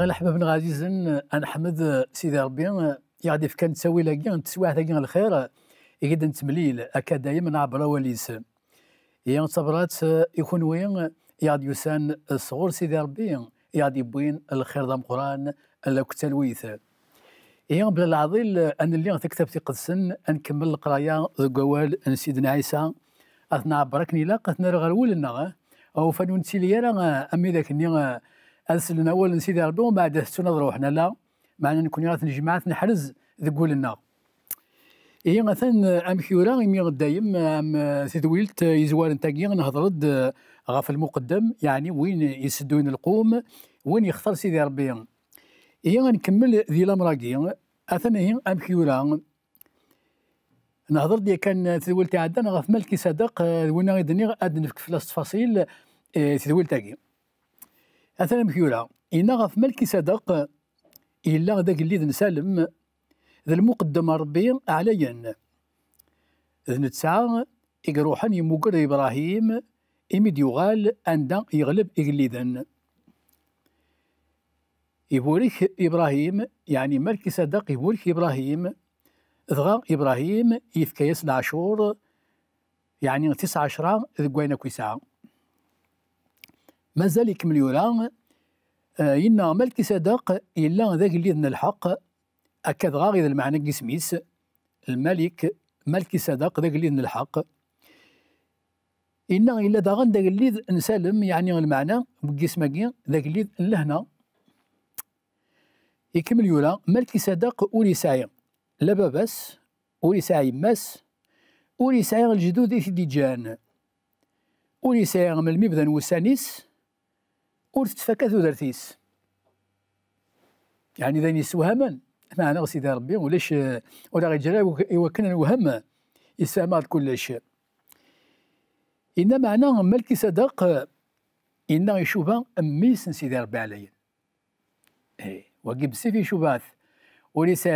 غير حبابنا العزيز احمد سيدي ربي يعني في كان تساوي لاكي حتى لاكي الخير يقد نتمليل هكا دايما عبر وليس هي صبرات يكون وين يعني يسان الصغور سيدي ربي يعني بوين الخير ضم قران لك تلويث هي بلا العظيم ان اللي تكتب في قدسن نكمل القرايه قوال سيدنا عيسى اثنا بركني لا قتنا غير ولنا او فنون تيليا امي ذاك ني أرسل أول سيدي ربي وما عاد نظرة روحنا لا معنا نكون غاث الجماعة نحرز ذقول لنا هي إيه، مثلا ام كيورا يمي دايم ام يزوال يزوار نهضر نهضرد غاف المقدم يعني وين يسدون القوم وين يختار سيدي ربي هي إيه، غنكمل ذي لامراكي اثنا هي ام كيورا نهضر دي كان تدويلتي عندنا غاف ملكي صدق وين غيدني غاد نفك في التفاصيل تدويلتاكي إيه، أثنى مكيولا إنا غف ملكي صدق إلا ذاك اللي سالم ذا المقدم ربي عليا ذ نتسعى إقروحن يمقر إبراهيم إميد يغال أندا يغلب إغليذن يبوريك إبراهيم يعني ملكي صدق يبوريك إبراهيم ذغا إبراهيم يفكيس العشور يعني تسعة عشرة ذقوينة كويسعة مازال يكمل يورا آه، ان ملك صدق إلا ذاك اللي ذن الحق أكاد غاغي المعنى قسميس الملك ملك صدق ذاك اللي ذن الحق إنا إلا داغن ذاك اللي نسلم يعني المعنى بقسمك ذاك اللي لهنا يكمل يورا ملك صدق أولي ساير لا باباس أولي ساعي ماس أولي ساعي الجدود في جان أولي ساير من المبدأ وسانيس ur tettfakka tudert يعني اذا يسوهما معنا سيدي ربي ولاش ولا غير يوكلنا نوهم كل شيء انما انا ملك صدق إن يشوف أميس سيدي ربي عليا إي وقيب سيف يشوفات وليس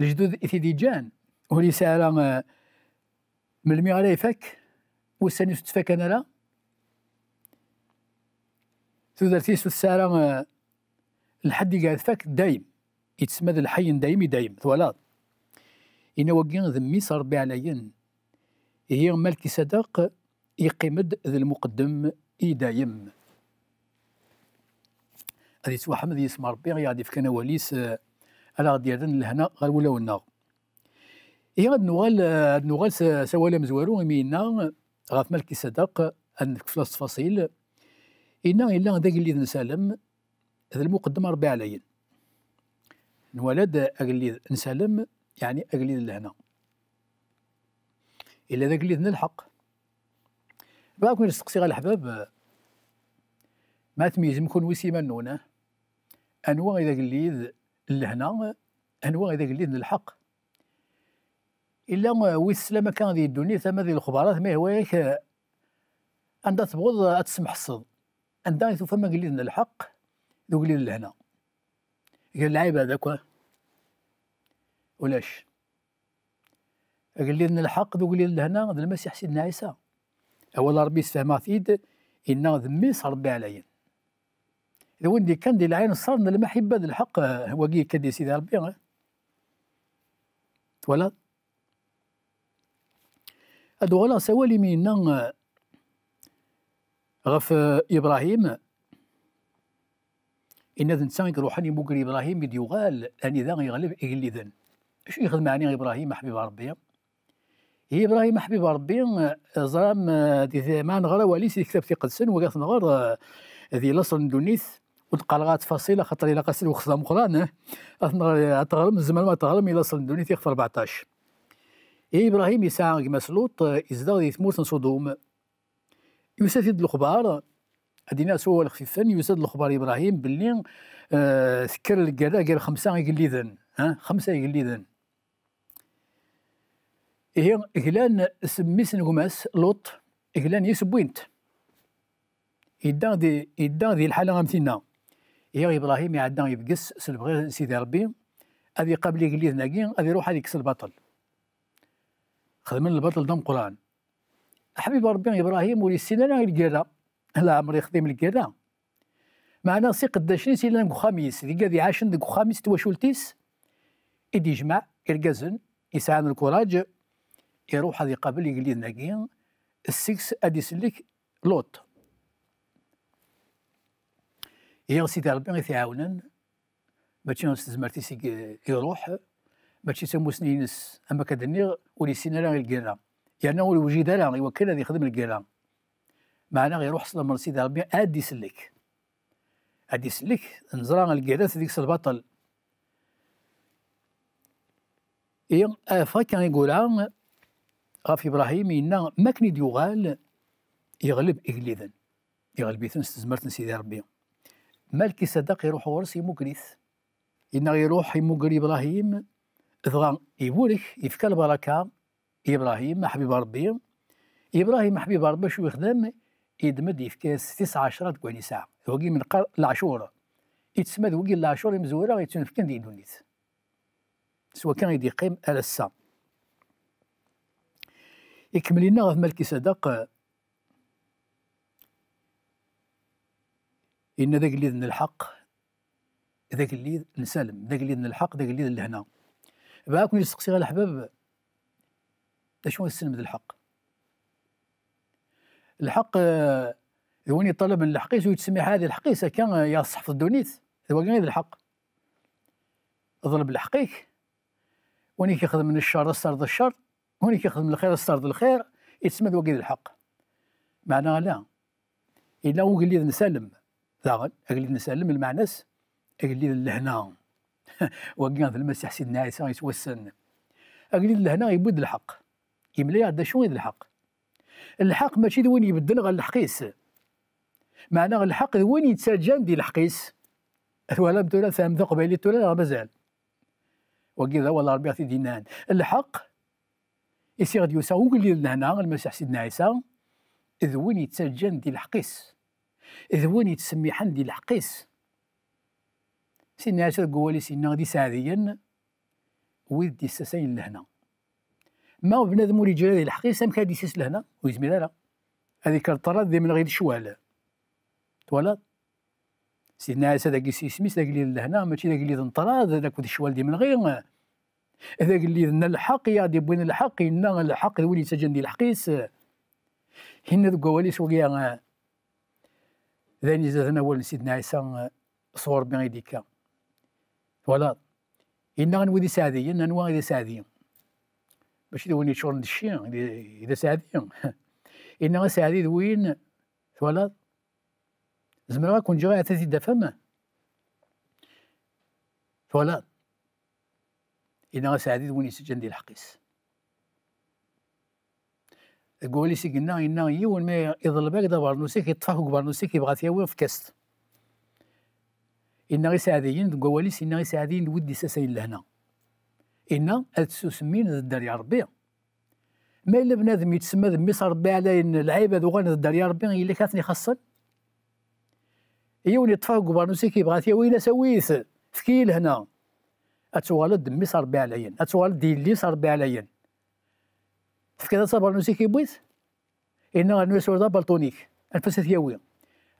الجدود إثيدي جان وليس من المي على يفك وسني تفك أنا لا تقدر تيس السارة الحد قال فاك دايم يتسمى الحي دايم دايم فوالا إن وقين ميس ربي عليين هي مالك صدق يقيمد ذا المقدم إي دايم آه، غادي حمد يسمى ربي غادي في وليس على غادي يرن لهنا غير ولا ونا هي غاد نوغال آه، نوغال سوالا مزوارو مينا غاف مالك صدق أنك فلاس تفاصيل إنا إلا ذاك اللي نسالم هذا المقدم ربي عليا نولد أقلي نسالم يعني أقلي لهنا إلا ذاك اللي نلحق بقى كون نستقسي غير الحباب ما تميز مكون وسيما نونه أنواع ذاك اللي لهنا أنواع إذا اللي نلحق إلا لما كان ذي الدنيا ثم ذي الخبرات ما هواك أن تبغض تسمح الصد أن دايث فما قليل من الحق ذو قليل لهنا قال العيب هذاك ولاش قال لي الحق ذو قليل لهنا هذا المسيح سيدنا عيسى أول ربي سفهمها ثيد إن ذمي صار ربي عليا ذا وين كان دي العين صارنا المحبة الحق هو كي كدي سيدي ربي ولا هادو غلا سوالي مينا غف ابراهيم ان ذن سانك روحاني موكر ابراهيم يديوغال اني ذا يغلب إيه اللي ذن شو يخدم عني ابراهيم حبيب ربي هي ابراهيم حبيب ربي زرام دي ثمان غرا وليس كتاب في قدسن وقاث نغر ذي لصر دونيث وتقرغات فصيله خاطر الا قاسل وخصها مقران تغرم الزمان ما تغرم الى لصر دونيث يخف 14 إيه ابراهيم يسعى مسلوط يزداد يثموت صدوم يسافد الخبار هادي ناس هو الخفيفا يساد الخبار ابراهيم باللي آه سكر الكرا قال خمسه يقليدن ها خمسه ذن هي إيه، غلان سميس نغماس لوط إغلان يسبوينت يدا دي يدا دي الحالة غامتينا هي إيه، إبراهيم يعدا يبقس سلبغي سيدي ربي هذه قبل لي ذن هذه روح هذيك الباطل خدمنا البطل دم قران حبيب ربي ابراهيم ولي غير الكيرا لا عمري يخدم الكيرا معنا سي قداشني سيلان خميس اللي قاعد عندك ديك خميس تواشولتيس يدي جمع يسعى يسعان الكوراج يروح هذا يقول يقلي ناقي السكس ادي سلك لوط يا سيدي ربي غيتعاونن ماشي نستزمرتي يروح ماشي تموسني سنينس اما كدني ولي سينا غير الكيرا يعني لو جي دالا يوكل يعني هذه يخدم الكالا معنا غيروح من سيدي ربي سلك يسلك سلك يسلك نزرا الكالاس ديك البطل اي آفا كان يقول غاف إبراهيم إن ما كان يغال يغلب إغليذن يغلب إثن استزمرت سيدي ربي مالكي صدق يروح ورس يمكريث إن غيروح يمكري إبراهيم ذغا يبورك يفك البركة ابراهيم حبيب ربي ابراهيم حبيب ربي شو يخدم يدمد يفكاس تسعة عشرة كوالي ساعة وقي من قر العشورة يتسمى ذوقي العشور يمزورة يتنفكن دي دونيت سوا كان يدي قيم على السا يكمل لنا غف ملكي صدق إن ذاك اللي ذن الحق ذاك اللي نسلم ذاك اللي ذن الحق ذاك اللي ذن لهنا بقى كون يسقسي الأحباب الحباب شنو ذي الحق الحق آه، وين يطلب من الحقيس ويتسمي هذه الحقيسة كان يا صحف الدونيت هو غير الحق اضرب الحقيق وين كيخدم من الشر استرد الشر وين كيخدم من الخير استرد الخير يتسمى وقيد الحق معناها لا الا هو قال لي نسلم قال لي نسلم المعنس قال لي لهنا وكان في المسيح سيدنا عيسى قال لي لهنا يبد الحق يملي شو شوين الحق الحق ماشي وين يبدل غير الحقيس معناه الحق وين يتسجن دي الحقيس ثوالا مثلا سام بين التولا تولا مازال وكذا والله ربي يعطي دينان الحق يسير غادي يوسع لنا هنا المسيح سيدنا عيسى إذ وين يتسجن دي الحقيس إذ وين يتسمي حن دي الحقيس سيدنا عيسى قوالي سيدنا غادي سعديا ويدي الساسين لهنا ما بنادم ولي جلاله الحقيقي سامك هادي سيس لهنا ويزمي لا هذيك الطراد من غير شوال تولد سيدنا عيسى ذاك سميس ذاك اللي لهنا ماشي ذاك اللي طراد ذاك الشوال دي من غير هذاك اللي لنا الحق يا دي بوين الحق إن الحق ولي سجن دي الحقيس هنا ذوك واليس وقيا ذاني زادنا ولد سيدنا عيسى صور بين يديك فوالا إن غنودي سعدي إن نوا غادي سعدي ماشي وين يشغل الشيء اذا سعدي غا ساعدي وين فوالا زمرا كون جرا تاتي دفهم توالد غا ساعدي وين سجن ديال الحقيس قولي سي قلنا إنا يون ما يظل باك دابا نوسي كبار فوق برنوسي كيبغى تياوي في كاست إنا غي ساعدين قولي سي إنا غير سعديين ودي ساسين لهنا إن أتسوسمين الدار يا ربي ما إلا بنادم يتسمى ذميس ربي على إن العيب هذو الدار يا ربي إلا كاتني خاصن يوني طفا كوبرنوسي كيبغى ويلا سويث ثكيل هنا أتوالد صار ربي عليا أتوالد صار ربي عليا صبر صبرنوسي كيبويث إن غنوسي وردا بلطونيك أنفس وين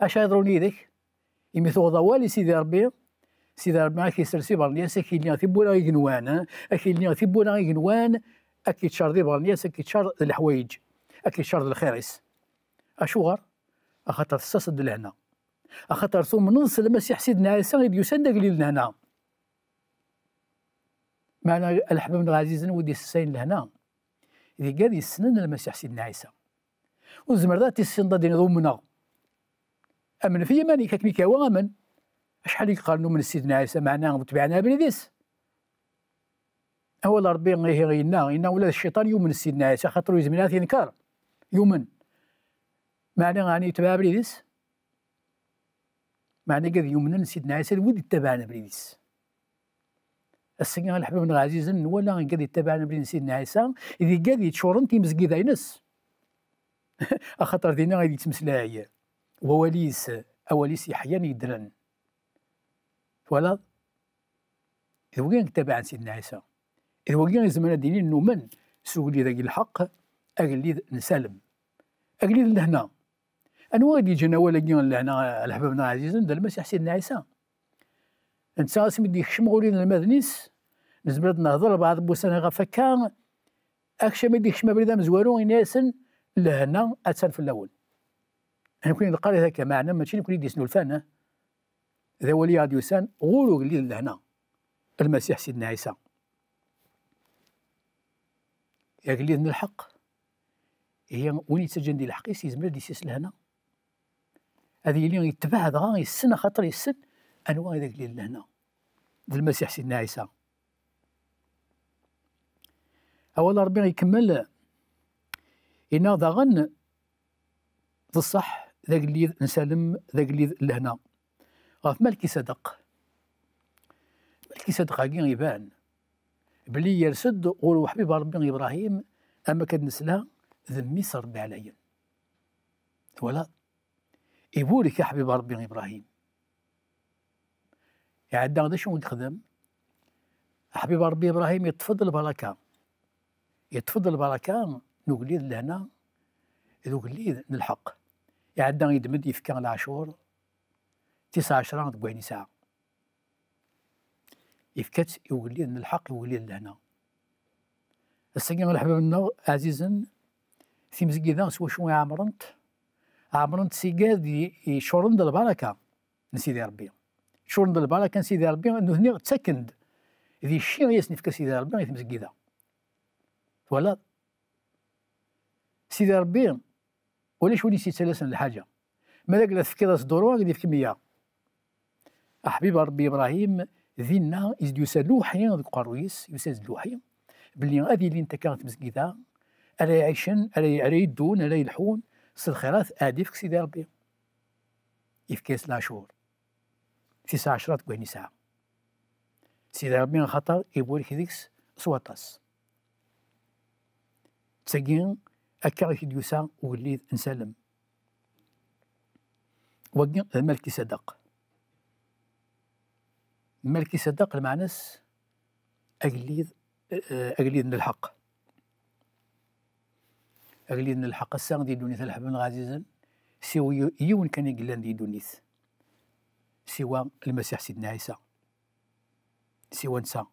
أش يضروني ذيك يمثو ضوالي سيدي ربي سيدا ما كي سرسي بالنياس كي لي في بولا غنوان كي لي في بولا غنوان كي تشار دي بالنياس كي تشار الحوايج كي تشار الخيرس اشوغر اخاطر السصد لهنا اخاطر ثم نص المسيح سيدنا عيسى غادي يسند قليل لهنا معنا الحباب العزيز ودي السين لهنا اللي قال يسنن المسيح سيدنا عيسى وزمر السنده السين ضمنا امن في يمني كاك ميكاوا امن شحال يقارنوا من سيدنا عيسى معنا وتبعنا بلديس هو ربي غير غينا غينا ولا الشيطان يؤمن سيدنا عيسى خاطر يزمنا ينكر يؤمن معنى غاني يتبع بليديس معنى قد يؤمن سيدنا عيسى ود يتبعنا بليديس السيدنا الحبيب بن عزيز ولا قد يتبعنا بلين سيدنا عيسى إذا قد يتشورن تيمزقي ذاينس اخاطر دينا غادي يتمسلاعي وواليس اواليس يحيى يدرن فوالا إذا وكان عن سيدنا عيسى إذا وكان زمان من سوق سولي ذاك الحق أغلي نسالم لي لهنا أنوا غادي يجينا ولكن لهنا الحبابنا عزيزا ده المسيح سيدنا عيسى أنت سميت يخشم غورين المذنيس نزمر نهضر بعض بوسانا غفكا أكشم خشم بريدا مزورون إناسا لهنا أتسان في الأول أنا كنت القارئ هكا معنى ماشي كنت يديسنو الفانه ذا ولي غادي يسان غورو اللي لهنا المسيح سيدنا عيسى يا قليل من الحق هي وين يتسجن ديال الحق يزمر دي سيس لهنا هذه اللي يتبع هذا يسن خاطر يسن انواع ذا اللي لهنا المسيح سيدنا عيسى أولا ربي يكمل غن ذا الصح ذاك اللي نسلم ذاك اللي لهنا غاف مالكي صدق مالكي صدق هاكي يبان بلي يرسد قولوا حبيب ربي ابراهيم اما كان نسلا ذمي ربي عليا ولا يبورك يا حبيب ربي ابراهيم يعدى غدا شنو يخدم حبيب ربي ابراهيم يتفضل البركه يتفضل البركه نقليد لهنا ذوك للحق نلحق يعدى يدمد يفكر العاشور تسعة عشرة تقعيني ساعة يفكت يولي أن الحق يولي لهنا السنة مرحبا بنا عزيزا في مسجدا سوا شوية عمرنت عمرنت سيقاد شورند البركة نسيدي ربي شورند البركة نسيدي ربي أنه هنا تسكند ذي الشيء يسني في سيدي ربي في مسجدا ولا سيدي ربي ولا شو اللي الحاجة ما ذاك لا تفكير صدورو غادي في كمية أحبيب ربي ابراهيم ذينا إذ يسا لوحيا ذو قرويس يسا لوحيا بلي غادي اللي انت كانت مسكيدة ألا يعيشن ألا يدون ألا يلحون سل خيرات آديف سيدي ربي يفكيس لا شهور ساعة عشرة تقويني ساعة سيدي ربي خطر يبول كذيكس سواطاس تساقين أكا ديوسا وليد نسلم وكي الملك صدق ملكي صدق المعنس آه، من الحق أجليد من الحق السان دي دونيث الحبن غازيزا سوى يون كان يقلان دي دونيث سوى المسيح سيدنا عيسى سوى نسا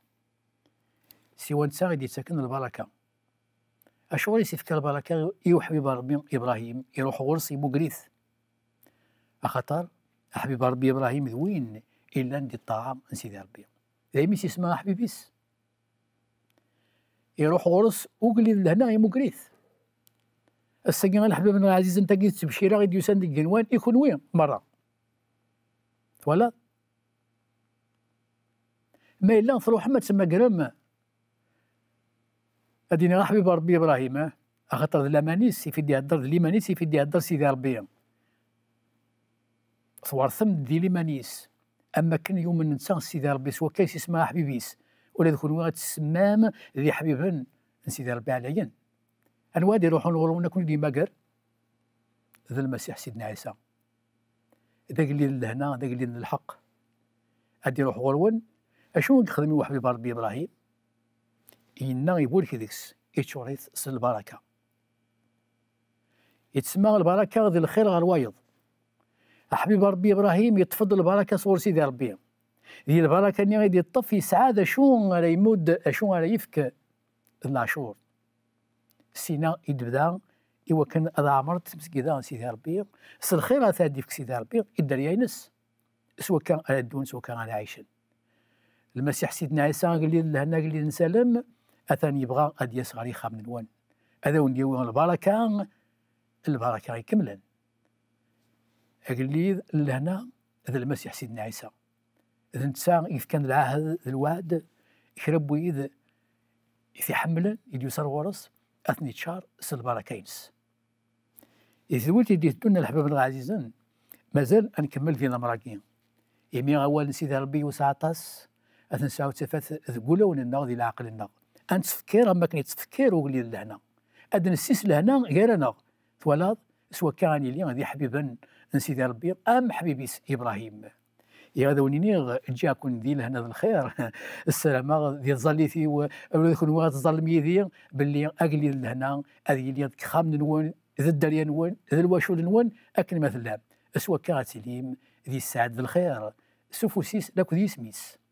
سوى نسا غادي تسكن البركة أشغل يسفك البركة يوحبيب ربي إبراهيم يروح غرس يبو قريث أخطر أحبي ربي إبراهيم ذوين الا ندي الطعام سيدي ربي هذا ميسي سما حبيبيس يروح غرس وقلي لهنا يمقريث السقيم الحبيب العزيز انت قيت تبشيرة غيد يسند الجنوان يكون وين مرة ولا ما إلا نروح ما تسمى قرم أدينا حبيب ربي إبراهيم أخطر الأمانيس في دي الدر اليمانيس في دي الدر سيدي ربي ثوار ثم دي مانيس اما كان يوم ننسى سيدي ربي سوا كاين اسمها حبيبيس ولا ذكر وغاد السمام ذي حبيبن سيدي ربي عليا الوادي روحوا روحون غرونا كون ديما قال ذا المسيح سيدنا عيسى ذاك لي لهنا ذاك لي للحق ادي روح غرون اشنو نخدم وحبيب ربي ابراهيم ينا يقول ذيكس يتشوريث البركه يتسمى البركه ذي الخير غير وايض حبيب ربي ابراهيم يتفضل البركه صور سيدي ربي هي البركه اللي غادي يطفي سعاده شو غادي يمد شو غادي يفك الناشور سينا يدبدا إوا كان هذا عمرت تمسكيدا سيدي ربي سالخير تهدي فيك سيدي ربي يا ينس سوا كان على الدون سوا كان على عايشين المسيح سيدنا عيسى قال لي لهنا قال لي نسلم اثاني يبغى غادي يصغر يخا من الوان هذا ونديو البركه البركه يكملن اللي لهنا هذا المسيح سيدنا عيسى اذا نتا اذا كان العهد الوعد يخرب ويد إذ يحملن يدي يسر ورس أثني تشار سلبارا كاينس اذا ولت يدي تدون الحباب العزيزين مازال نكمل فينا مراكين يمي أول نسيت ربي وسعطاس أثن ساعة تفات ذقولة وننا ذي العقل النا أن تفكير أما كان يتفكير وقلي لهنا أدن السيس لهنا غير أنا فوالا سوا كان لي ذي حبيبا ان سيدي ربي ام حبيبي ابراهيم هذا نيغ جاكون ذي لهنا الخير السلامة ذي ظليتي ولا يكون وغاد ظلم يدي باللي اقلي لهنا هذه اللي خام نون ذي الدريا نون ذي الواشول نون اكن مثلا اسوا كاتليم ذي السعد بالخير سوفوسيس لاكو ذي سميس